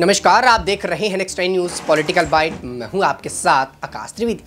नमस्कार आप देख रहे हैं next time news political byte मैं हूं आपके साथ आकाश त्रिवेदी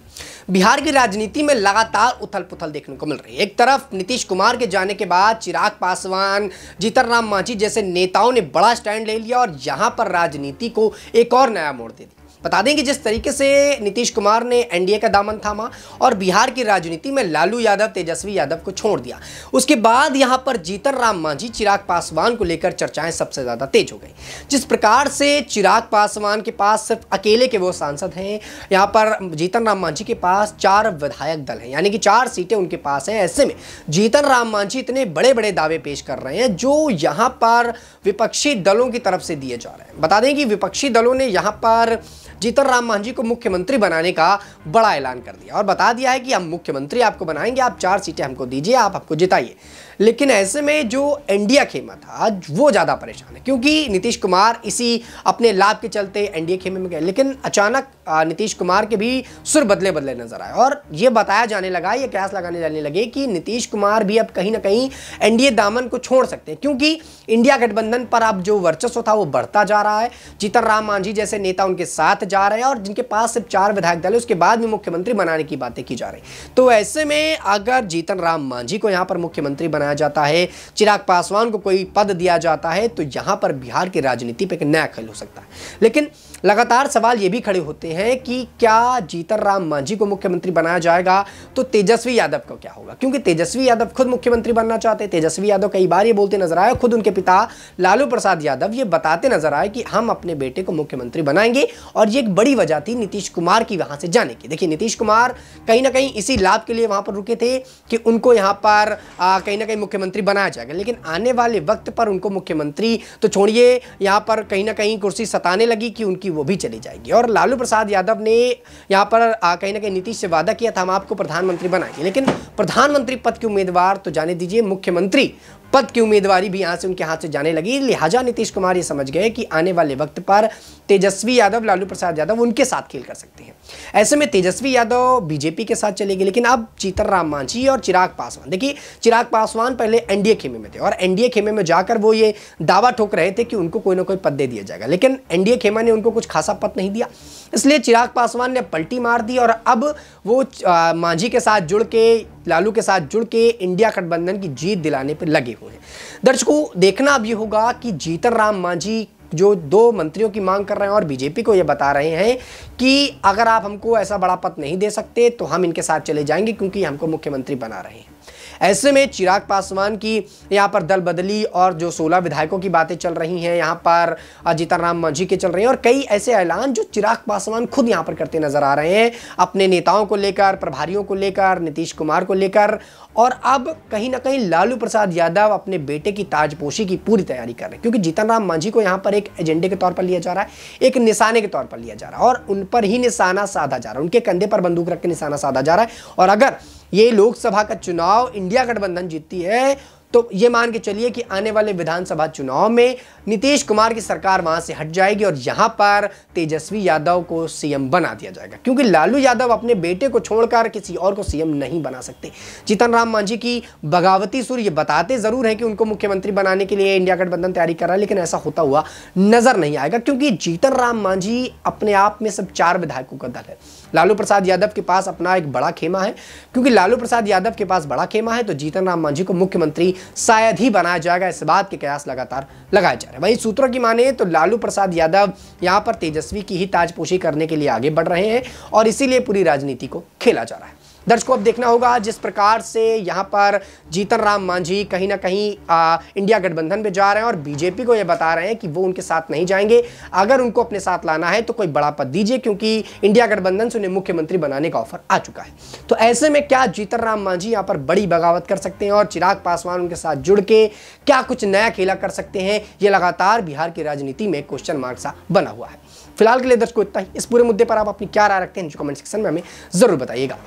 बिहार की राजनीति में लगातार उथल पुथल देखने को मिल रही है एक तरफ नीतीश कुमार के जाने के बाद चिराग पासवान जीतन राम मांझी जैसे नेताओं ने बड़ा स्टैंड ले लिया और यहां पर राजनीति को एक और नया मोड़ दे दिया बता दें कि जिस तरीके से नीतीश कुमार ने एनडीए का दामन थामा और बिहार की राजनीति में लालू यादव तेजस्वी यादव को छोड़ दिया उसके बाद यहाँ पर जीतन राम मांझी चिराग पासवान को लेकर चर्चाएं सबसे ज़्यादा तेज हो गई जिस प्रकार से चिराग पासवान के पास सिर्फ अकेले के वो सांसद हैं यहाँ पर जीतन राम मांझी के पास चार विधायक दल हैं यानी कि चार सीटें उनके पास हैं ऐसे में जीतन राम मांझी इतने बड़े बड़े दावे पेश कर रहे हैं जो यहाँ पर विपक्षी दलों की तरफ से दिए जा रहे हैं बता दें कि विपक्षी दलों ने यहाँ पर जीतन राम मांझी को मुख्यमंत्री बनाने का बड़ा ऐलान कर दिया और बता दिया है कि हम मुख्यमंत्री आपको बनाएंगे आप चार सीटें हमको दीजिए आप आपको जिताइए लेकिन ऐसे में जो एनडीए खेमा था आज वो ज़्यादा परेशान है क्योंकि नीतीश कुमार इसी अपने लाभ के चलते एनडीए खेमे में गए लेकिन अचानक नीतीश कुमार के भी सुर बदले बदले नजर आए और ये बताया जाने लगा ये कयास लगाने जाने लगे कि नीतीश कुमार भी अब कहीं ना कहीं एनडीए दामन को छोड़ सकते हैं क्योंकि इंडिया गठबंधन पर अब जो वर्चस्व था वो बढ़ता जा रहा है जीतन राम मांझी जैसे नेता उनके साथ जा रहे हैं और जिनके पास सिर्फ चार विधायक दल है उसके बाद भी मुख्यमंत्री बनाने की बातें की जा रही तो ऐसे में अगर जीतन राम मांझी को यहां पर मुख्यमंत्री बनाया जाता है चिराग पासवान को कोई पद दिया जाता है तो यहां पर बिहार की राजनीति पर एक नया खेल हो सकता है लेकिन लगातार सवाल ये भी खड़े होते हैं कि क्या जीतन राम मांझी को मुख्यमंत्री बनाया जाएगा तो तेजस्वी यादव को क्या होगा क्योंकि तेजस्वी यादव खुद मुख्यमंत्री बनना चाहते हैं तेजस्वी यादव कई बार ये बोलते नजर आए खुद उनके पिता लालू प्रसाद यादव ये बताते नजर आए कि हम अपने बेटे को मुख्यमंत्री बनाएंगे और ये एक बड़ी वजह थी नीतीश कुमार की वहां से जाने की देखिए नीतीश कुमार कहीं ना कहीं इसी लाभ के लिए वहां पर रुके थे कि उनको यहां पर कहीं ना कहीं मुख्यमंत्री बनाया जाएगा लेकिन आने वाले वक्त पर उनको मुख्यमंत्री तो छोड़िए यहां पर कहीं ना कहीं कुर्सी सताने लगी कि उनकी वो भी चली जाएगी और लालू प्रसाद यादव ने यहां पर कहीं ना कहीं नीतीश से वादा किया था हम आपको प्रधानमंत्री बनाएंगे लेकिन प्रधानमंत्री पद के उम्मीदवार तो जाने दीजिए मुख्यमंत्री पद की उम्मीदवारी भी यहां से उनके हाथ से जाने लगी लिहाजा नीतीश कुमार ये समझ गए कि आने वाले वक्त पर तेजस्वी यादव लालू प्रसाद साथ यादव उनके साथ खेल कर सकते हैं ऐसे में तेजस्वी यादव बीजेपी के साथ चले गए लेकिन अब जीतन राम मांझी और चिराग पासवान देखिए चिराग पासवान पहले एनडीए खेमे में थे और एनडीए खेमे में जाकर वो ये दावा ठोक रहे थे कि उनको कोई ना कोई पद दे दिया जाएगा लेकिन एनडीए खेमा ने उनको कुछ खासा पद नहीं दिया इसलिए चिराग पासवान ने पलटी मार दी और अब वो मांझी के साथ जुड़ के लालू के साथ जुड़ के इंडिया गठबंधन की जीत दिलाने पर लगे हुए हैं दर्शकों देखना अब ये होगा कि जीतन राम मांझी जो दो मंत्रियों की मांग कर रहे हैं और बीजेपी को ये बता रहे हैं कि अगर आप हमको ऐसा बड़ा पद नहीं दे सकते तो हम इनके साथ चले जाएंगे क्योंकि हमको मुख्यमंत्री बना रहे हैं ऐसे में चिराग पासवान की यहाँ पर दल बदली और जो सोलह विधायकों की बातें चल रही हैं यहाँ पर राम मांझी के चल रहे हैं और कई ऐसे ऐलान जो चिराग पासवान खुद यहाँ पर करते नजर आ रहे हैं अपने नेताओं को लेकर प्रभारियों को लेकर नीतीश कुमार को लेकर और अब कहीं ना कहीं लालू प्रसाद यादव अपने बेटे की ताजपोशी की पूरी तैयारी कर रहे हैं क्योंकि जीतन राम मांझी को यहाँ पर एक एजेंडे के तौर पर लिया जा रहा है एक निशाने के तौर पर लिया जा रहा है और उन पर ही निशाना साधा जा रहा है उनके कंधे पर बंदूक रख के निशाना साधा जा रहा है और अगर ये लोकसभा का चुनाव इंडिया गठबंधन जीतती है तो ये मान के चलिए कि आने वाले विधानसभा चुनाव में नीतीश कुमार की सरकार वहां से हट जाएगी और यहां पर तेजस्वी यादव को सीएम बना दिया जाएगा क्योंकि लालू यादव अपने बेटे को छोड़कर किसी और को सीएम नहीं बना सकते जीतन राम मांझी की बगावती सुर ये बताते जरूर हैं कि उनको मुख्यमंत्री बनाने के लिए इंडिया गठबंधन तैयारी कर रहा है लेकिन ऐसा होता हुआ नजर नहीं आएगा क्योंकि जीतन राम मांझी अपने आप में सब चार विधायकों का दल है लालू प्रसाद यादव के पास अपना एक बड़ा खेमा है क्योंकि लालू प्रसाद यादव के पास बड़ा खेमा है तो जीतन राम मांझी को मुख्यमंत्री शायद ही बनाया जाएगा इस बात के कयास लगातार लगाए जा रहे हैं वहीं सूत्रों की माने तो लालू प्रसाद यादव यहाँ पर तेजस्वी की ही ताजपोशी करने के लिए आगे बढ़ रहे हैं और इसीलिए पूरी राजनीति को खेला जा रहा है दर्शकों अब देखना होगा जिस प्रकार से यहाँ पर जीतन राम मांझी कहीं ना कहीं आ, इंडिया गठबंधन में जा रहे हैं और बीजेपी को ये बता रहे हैं कि वो उनके साथ नहीं जाएंगे अगर उनको अपने साथ लाना है तो कोई बड़ा पद दीजिए क्योंकि इंडिया गठबंधन से उन्हें मुख्यमंत्री बनाने का ऑफर आ चुका है तो ऐसे में क्या जीतन राम मांझी यहाँ पर बड़ी बगावत कर सकते हैं और चिराग पासवान उनके साथ जुड़ के क्या कुछ नया खेला कर सकते हैं ये लगातार बिहार की राजनीति में क्वेश्चन मार्क सा बना हुआ है फिलहाल के लिए दर्शकों इतना ही इस पूरे मुद्दे पर आप अपनी क्या राय रखते हैं जो कमेंट सेक्शन में हमें जरूर बताइएगा